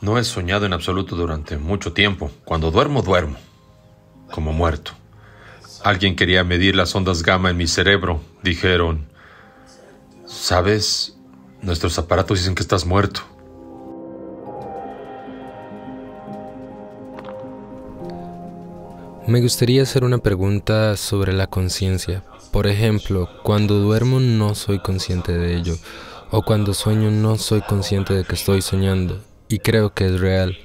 No he soñado en absoluto durante mucho tiempo. Cuando duermo, duermo, como muerto. Alguien quería medir las ondas gamma en mi cerebro. Dijeron, ¿sabes? Nuestros aparatos dicen que estás muerto. Me gustaría hacer una pregunta sobre la conciencia. Por ejemplo, cuando duermo no soy consciente de ello, o cuando sueño no soy consciente de que estoy soñando y creo que es real.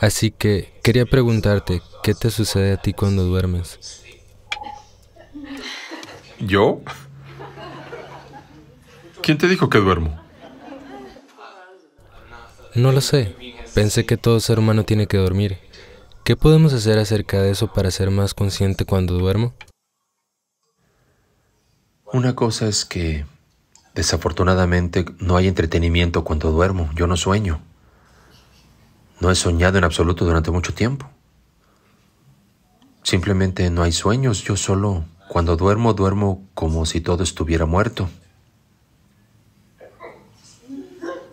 Así que quería preguntarte, ¿qué te sucede a ti cuando duermes? ¿Yo? ¿Quién te dijo que duermo? No lo sé. Pensé que todo ser humano tiene que dormir. ¿Qué podemos hacer acerca de eso para ser más consciente cuando duermo? Una cosa es que, desafortunadamente, no hay entretenimiento cuando duermo. Yo no sueño. No he soñado en absoluto durante mucho tiempo. Simplemente no hay sueños, yo solo cuando duermo duermo como si todo estuviera muerto.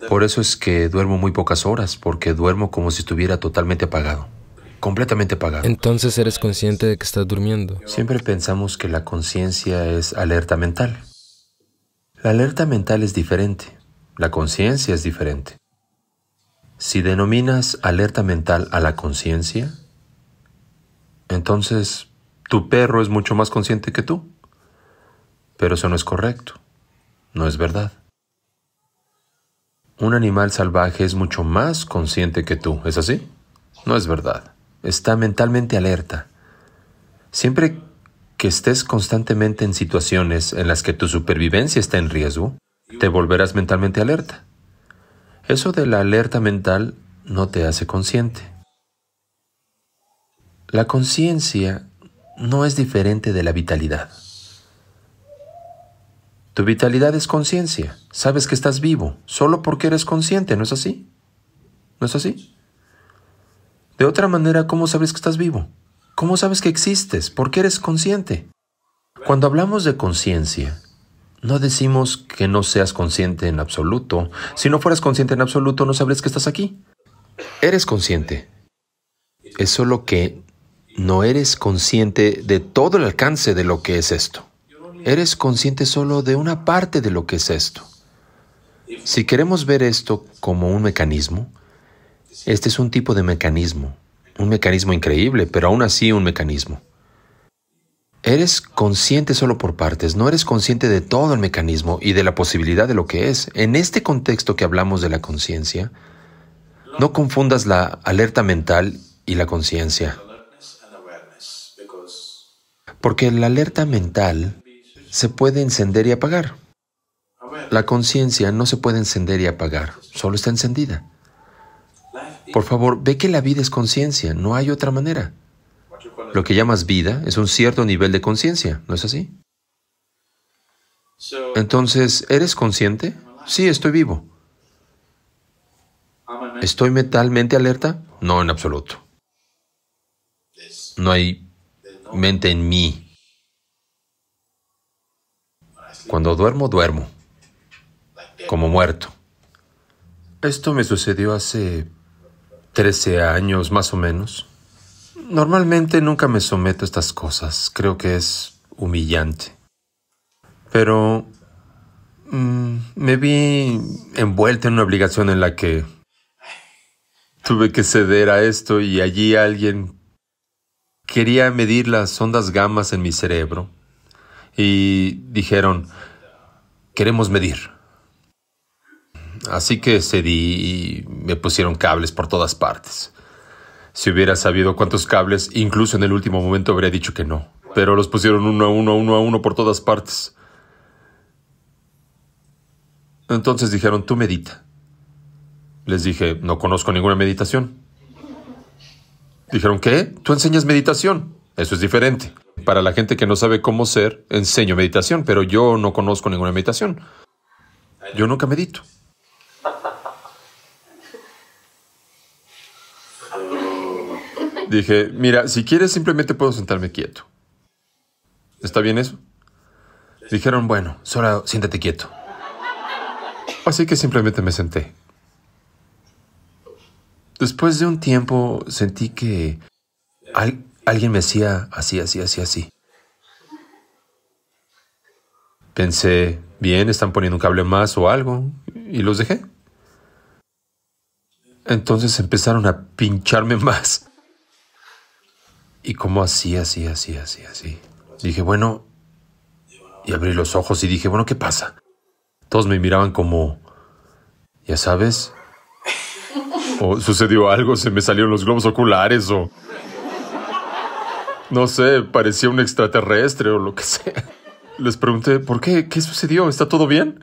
Por eso es que duermo muy pocas horas, porque duermo como si estuviera totalmente apagado, completamente apagado. Entonces eres consciente de que estás durmiendo. Siempre pensamos que la conciencia es alerta mental. La alerta mental es diferente, la conciencia es diferente. Si denominas alerta mental a la conciencia, entonces tu perro es mucho más consciente que tú. Pero eso no es correcto, no es verdad. Un animal salvaje es mucho más consciente que tú, ¿es así? No es verdad. Está mentalmente alerta. Siempre que estés constantemente en situaciones en las que tu supervivencia está en riesgo, te volverás mentalmente alerta. Eso de la alerta mental no te hace consciente. La conciencia no es diferente de la vitalidad. Tu vitalidad es conciencia. Sabes que estás vivo solo porque eres consciente, ¿no es así? ¿No es así? De otra manera, ¿cómo sabes que estás vivo? ¿Cómo sabes que existes? ¿Por qué eres consciente. Cuando hablamos de conciencia, no decimos que no seas consciente en absoluto. Si no fueras consciente en absoluto, no sabrías que estás aquí. Eres consciente. Es solo que no eres consciente de todo el alcance de lo que es esto. Eres consciente solo de una parte de lo que es esto. Si queremos ver esto como un mecanismo, este es un tipo de mecanismo, un mecanismo increíble, pero aún así un mecanismo. Eres consciente solo por partes, no eres consciente de todo el mecanismo y de la posibilidad de lo que es. En este contexto que hablamos de la conciencia, no confundas la alerta mental y la conciencia. Porque la alerta mental se puede encender y apagar. La conciencia no se puede encender y apagar, solo está encendida. Por favor, ve que la vida es conciencia, no hay otra manera. Lo que llamas vida es un cierto nivel de conciencia, ¿no es así? Entonces, ¿eres consciente? Sí, estoy vivo. ¿Estoy mentalmente alerta? No, en absoluto. No hay mente en mí. Cuando duermo, duermo. Como muerto. Esto me sucedió hace 13 años más o menos. Normalmente nunca me someto a estas cosas, creo que es humillante. Pero mm, me vi envuelta en una obligación en la que tuve que ceder a esto y allí alguien quería medir las ondas gamas en mi cerebro y dijeron, queremos medir. Así que cedí y me pusieron cables por todas partes. Si hubiera sabido cuántos cables, incluso en el último momento habría dicho que no. Pero los pusieron uno a uno, uno a uno por todas partes. Entonces dijeron, tú medita. Les dije, no conozco ninguna meditación. Dijeron, ¿qué? Tú enseñas meditación. Eso es diferente. Para la gente que no sabe cómo ser, enseño meditación, pero yo no conozco ninguna meditación. Yo nunca medito. Dije, mira, si quieres simplemente puedo sentarme quieto. ¿Está bien eso? Dijeron, bueno, solo siéntate quieto. Así que simplemente me senté. Después de un tiempo sentí que alguien me hacía así, así, así, así. Pensé, bien, están poniendo un cable más o algo, y los dejé. Entonces empezaron a pincharme más. Y como así, así, así, así, así. Dije, bueno, y abrí los ojos y dije, bueno, ¿qué pasa? Todos me miraban como, ya sabes, o sucedió algo, se me salieron los globos oculares o... No sé, parecía un extraterrestre o lo que sea. Les pregunté, ¿por qué? ¿Qué sucedió? ¿Está todo bien?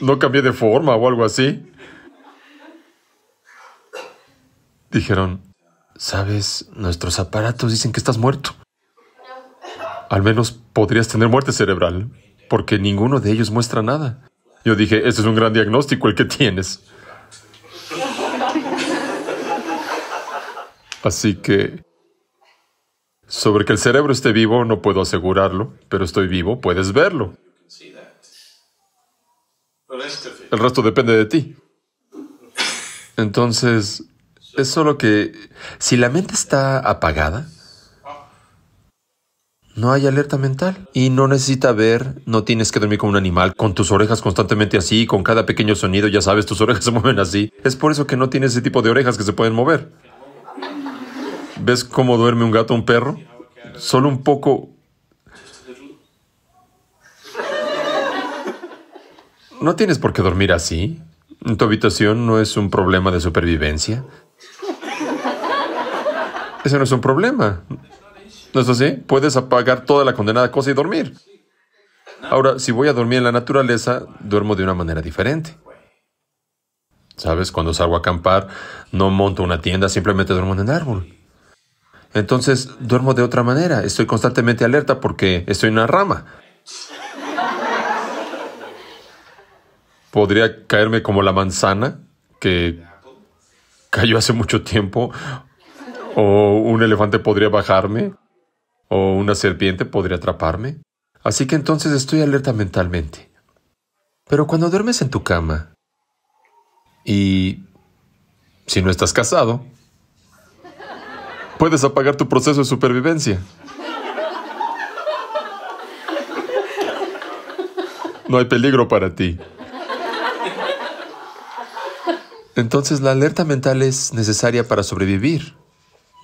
No cambié de forma o algo así. Dijeron, Sabes, nuestros aparatos dicen que estás muerto. Al menos podrías tener muerte cerebral, porque ninguno de ellos muestra nada. Yo dije, ese es un gran diagnóstico el que tienes. Así que... Sobre que el cerebro esté vivo no puedo asegurarlo, pero estoy vivo, puedes verlo. El resto depende de ti. Entonces, es solo que si la mente está apagada, no hay alerta mental y no necesita ver, no tienes que dormir como un animal, con tus orejas constantemente así, con cada pequeño sonido, ya sabes, tus orejas se mueven así. Es por eso que no tienes ese tipo de orejas que se pueden mover. ¿Ves cómo duerme un gato o un perro? Solo un poco... No tienes por qué dormir así. Tu habitación no es un problema de supervivencia. Ese no es un problema. ¿No es así? Puedes apagar toda la condenada cosa y dormir. Ahora, si voy a dormir en la naturaleza, duermo de una manera diferente. ¿Sabes? Cuando salgo a acampar, no monto una tienda, simplemente duermo en un árbol. Entonces, duermo de otra manera. Estoy constantemente alerta porque estoy en una rama. Podría caerme como la manzana que cayó hace mucho tiempo o un elefante podría bajarme, o una serpiente podría atraparme. Así que entonces estoy alerta mentalmente. Pero cuando duermes en tu cama, y si no estás casado, puedes apagar tu proceso de supervivencia. No hay peligro para ti. Entonces la alerta mental es necesaria para sobrevivir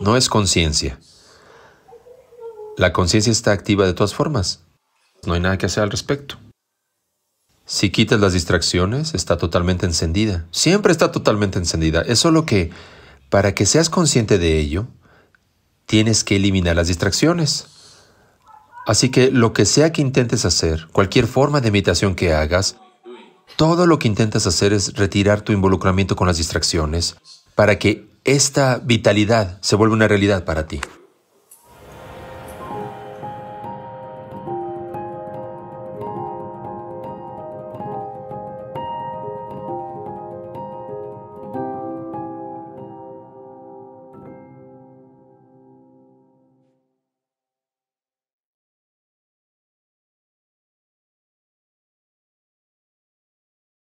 no es conciencia. La conciencia está activa de todas formas. No hay nada que hacer al respecto. Si quitas las distracciones, está totalmente encendida. Siempre está totalmente encendida. Es solo que, para que seas consciente de ello, tienes que eliminar las distracciones. Así que lo que sea que intentes hacer, cualquier forma de meditación que hagas, todo lo que intentas hacer es retirar tu involucramiento con las distracciones para que esta vitalidad se vuelve una realidad para ti.